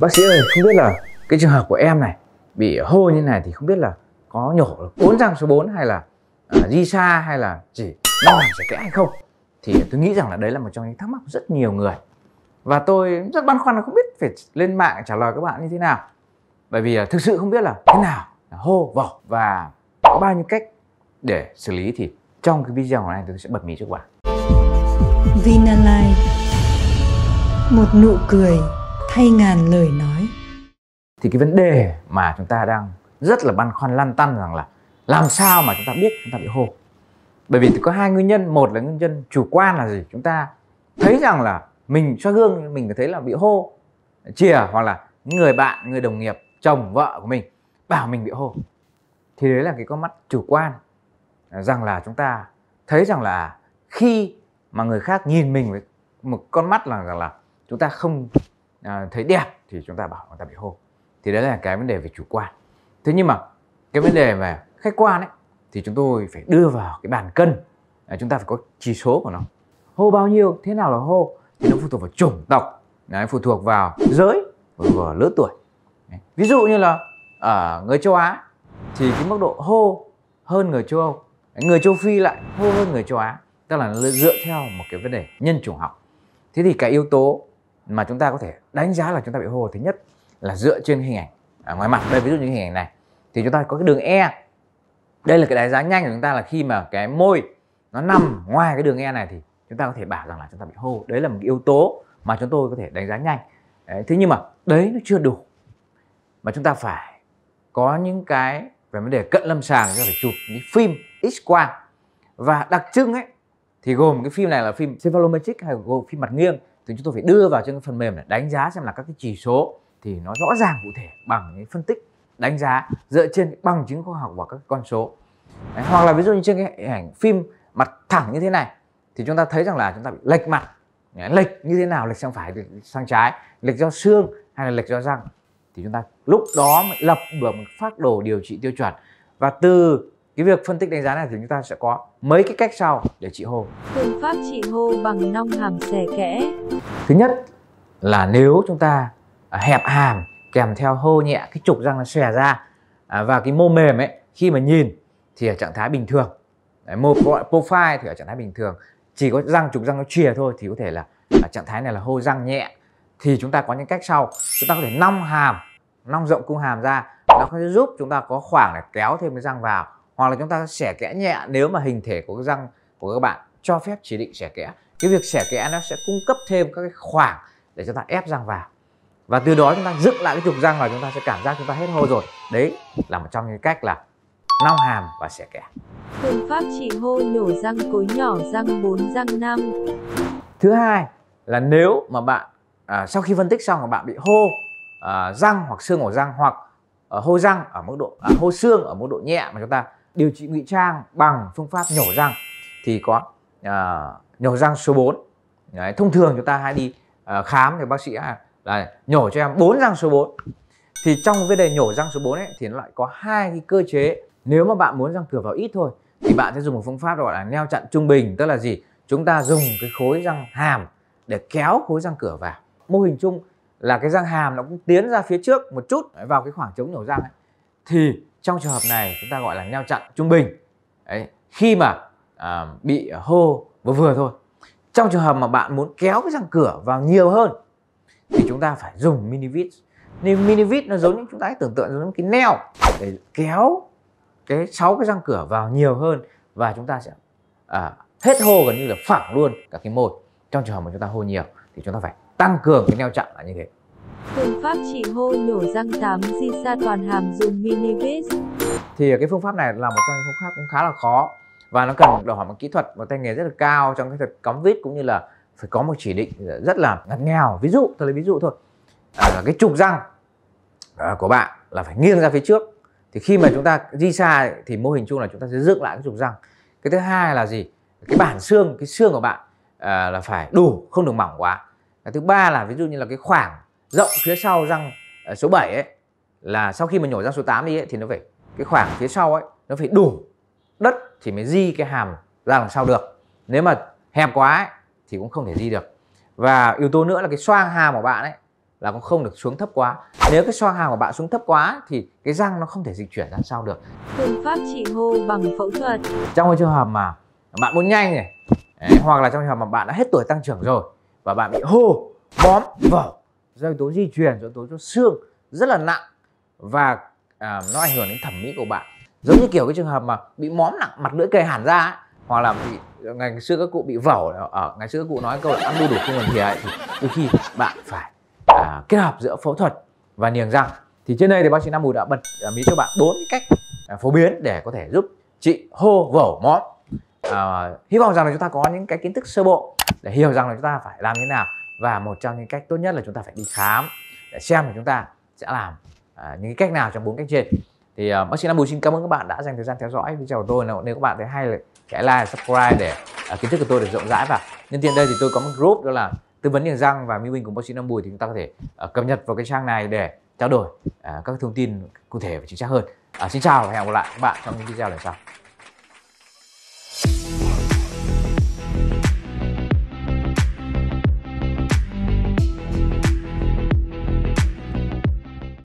bác sĩ ơi không biết là cái trường hợp của em này bị hô như này thì không biết là có nhổ bốn răng số 4 hay là uh, di xa hay là chỉ non hàm sẽ kẽ hay không thì tôi nghĩ rằng là đấy là một trong những thắc mắc của rất nhiều người và tôi rất băn khoăn là không biết phải lên mạng trả lời các bạn như thế nào bởi vì uh, thực sự không biết là thế nào là hô vỏ và có bao nhiêu cách để xử lý thì trong cái video này tôi sẽ bật mí cho các bạn Vinalife một nụ cười thay ngàn lời nói thì cái vấn đề mà chúng ta đang rất là băn khoăn lăn tăn rằng là làm sao mà chúng ta biết chúng ta bị hô bởi vì có hai nguyên nhân một là nguyên nhân chủ quan là gì chúng ta thấy rằng là mình soi gương mình thấy là bị hô chìa hoặc là người bạn người đồng nghiệp chồng vợ của mình bảo mình bị hô thì đấy là cái con mắt chủ quan à, rằng là chúng ta thấy rằng là khi mà người khác nhìn mình với một con mắt là rằng là chúng ta không À, thấy đẹp thì chúng ta bảo người ta bị hô thì đấy là cái vấn đề về chủ quan thế nhưng mà cái vấn đề về khách quan ấy thì chúng tôi phải đưa vào cái bàn cân à, chúng ta phải có chỉ số của nó hô bao nhiêu thế nào là hô thì nó phụ thuộc vào chủng tộc đấy, phụ thuộc vào giới và vào lứa tuổi đấy. ví dụ như là ở người châu á thì cái mức độ hô hơn người châu âu đấy, người châu phi lại hô hơn người châu á tức là nó dựa theo một cái vấn đề nhân chủng học thế thì cái yếu tố mà chúng ta có thể đánh giá là chúng ta bị hô thứ nhất là dựa trên hình ảnh à, ngoài mặt đây ví dụ như hình ảnh này thì chúng ta có cái đường e đây là cái đánh giá nhanh của chúng ta là khi mà cái môi nó nằm ngoài cái đường e này thì chúng ta có thể bảo rằng là chúng ta bị hô đấy là một yếu tố mà chúng tôi có thể đánh giá nhanh đấy, thế nhưng mà đấy nó chưa đủ mà chúng ta phải có những cái về vấn đề cận lâm sàng chúng ta phải chụp những phim x quang và đặc trưng ấy thì gồm cái phim này là phim cephalometric hay gồm phim mặt nghiêng thì chúng tôi phải đưa vào trên cái phần mềm này đánh giá xem là các cái chỉ số thì nó rõ ràng cụ thể bằng cái phân tích đánh giá dựa trên bằng chứng khoa học và các con số Đấy, hoặc là ví dụ như trên cái ảnh phim mặt thẳng như thế này thì chúng ta thấy rằng là chúng ta bị lệch mặt lệch như thế nào lệch sang phải sang trái lệch do xương hay là lệch do răng thì chúng ta lúc đó mới lập được một phác đồ điều trị tiêu chuẩn và từ cái việc phân tích đánh giá này thì chúng ta sẽ có mấy cái cách sau để trị hô phương pháp trị hô bằng nong hàm xẻ kẽ thứ nhất là nếu chúng ta à, hẹp hàm kèm theo hô nhẹ cái trục răng nó xòe ra à, và cái mô mềm ấy khi mà nhìn thì ở trạng thái bình thường Đấy, mô profile thì ở trạng thái bình thường chỉ có răng trục răng nó chìa thôi thì có thể là ở à, trạng thái này là hô răng nhẹ thì chúng ta có những cách sau chúng ta có thể nong hàm nong rộng cung hàm ra nó sẽ giúp chúng ta có khoảng để kéo thêm cái răng vào hoặc là chúng ta xẻ kẽ nhẹ nếu mà hình thể của cái răng của các bạn cho phép chỉ định sẻ kẽ cái việc sẻ kẽ nó sẽ cung cấp thêm các cái khoảng để chúng ta ép răng vào và từ đó chúng ta dựng lại cái trục răng và chúng ta sẽ cảm giác chúng ta hết hô rồi đấy là một trong những cách là nong hàm và sẻ kẽ phương pháp trị hô nhổ răng cối nhỏ răng 4 răng 5 thứ hai là nếu mà bạn à, sau khi phân tích xong mà bạn bị hô à, răng hoặc xương ổ răng hoặc à, hô răng ở mức độ à, hô xương ở mức độ nhẹ mà chúng ta điều trị ngụy trang bằng phương pháp nhổ răng thì có à, nhổ răng số 4 Đấy, thông thường chúng ta hay đi à, khám thì bác sĩ à, là nhổ cho em 4 răng số 4 thì trong vấn đề nhổ răng số 4 ấy thì nó lại có hai cái cơ chế nếu mà bạn muốn răng cửa vào ít thôi thì bạn sẽ dùng một phương pháp gọi là neo chặn trung bình tức là gì chúng ta dùng cái khối răng hàm để kéo khối răng cửa vào mô hình chung là cái răng hàm nó cũng tiến ra phía trước một chút vào cái khoảng trống nhổ răng ấy. thì trong trường hợp này chúng ta gọi là neo chặn trung bình Đấy. khi mà à, bị hô vừa vừa thôi trong trường hợp mà bạn muốn kéo cái răng cửa vào nhiều hơn thì chúng ta phải dùng mini vít nên mini vít nó giống như chúng ta hãy tưởng tượng giống như cái neo để kéo cái sáu cái răng cửa vào nhiều hơn và chúng ta sẽ à, hết hô gần như là phẳng luôn cả cái môi trong trường hợp mà chúng ta hô nhiều thì chúng ta phải tăng cường cái neo chặn là như thế Phương pháp trị hô nhổ răng 8 di sa toàn hàm dùng minivis. Thì cái phương pháp này là một trong những phương pháp cũng khá là khó và nó cần đòi hỏi một kỹ thuật và tay nghề rất là cao trong cái thuật cắm vít cũng như là phải có một chỉ định rất là ngặt nghèo ví dụ tôi lấy ví dụ thôi à, cái trục răng à, của bạn là phải nghiêng ra phía trước thì khi mà chúng ta di xa thì mô hình chung là chúng ta sẽ dựng lại cái trục răng cái thứ hai là gì cái bản xương cái xương của bạn à, là phải đủ không được mỏng quá cái thứ ba là ví dụ như là cái khoảng rộng phía sau răng à, số 7 ấy là sau khi mà nhổ răng số 8 đi ấy, thì nó phải cái khoảng phía sau ấy nó phải đủ đất thì mới di cái hàm ra làm sao được nếu mà hẹp quá ấy, thì cũng không thể di được và yếu tố nữa là cái xoang hàm của bạn ấy là cũng không được xuống thấp quá nếu cái xoang hàm của bạn xuống thấp quá thì cái răng nó không thể dịch chuyển ra sao được phương pháp trị hô bằng phẫu thuật trong cái trường hợp mà bạn muốn nhanh này hoặc là trong trường hợp mà bạn đã hết tuổi tăng trưởng rồi và bạn bị hô bóm vào do yếu tố di truyền do yếu tố cho xương rất là nặng và à, nó ảnh hưởng đến thẩm mỹ của bạn giống như kiểu cái trường hợp mà bị móm nặng mặt lưỡi kề hẳn ra ấy, hoặc là bị ngày xưa các cụ bị vẩu ở ngày xưa các cụ nói câu ăn đu đủ không cần thìa thì đôi khi bạn phải à, kết hợp giữa phẫu thuật và niềng răng thì trên đây thì bác sĩ Nam Bùi đã bật à, mí cho bạn bốn cách à, phổ biến để có thể giúp chị hô vẩu móm à, hy vọng rằng là chúng ta có những cái kiến thức sơ bộ để hiểu rằng là chúng ta phải làm như thế nào và một trong những cách tốt nhất là chúng ta phải đi khám để xem là chúng ta sẽ làm à, những cái cách nào trong bốn cách trên thì uh, bác sĩ Nam Bùi xin cảm ơn các bạn đã dành thời gian theo dõi video của tôi nếu các bạn thấy hay thì hãy like subscribe để uh, kiến thức của tôi được rộng rãi và nhân tiện đây thì tôi có một group đó là tư vấn niềng răng và minh cùng bác sĩ Nam Bùi thì chúng ta có thể uh, cập nhật vào cái trang này để trao đổi uh, các thông tin cụ thể và chính xác hơn uh, xin chào và hẹn gặp lại các bạn trong những video lần sau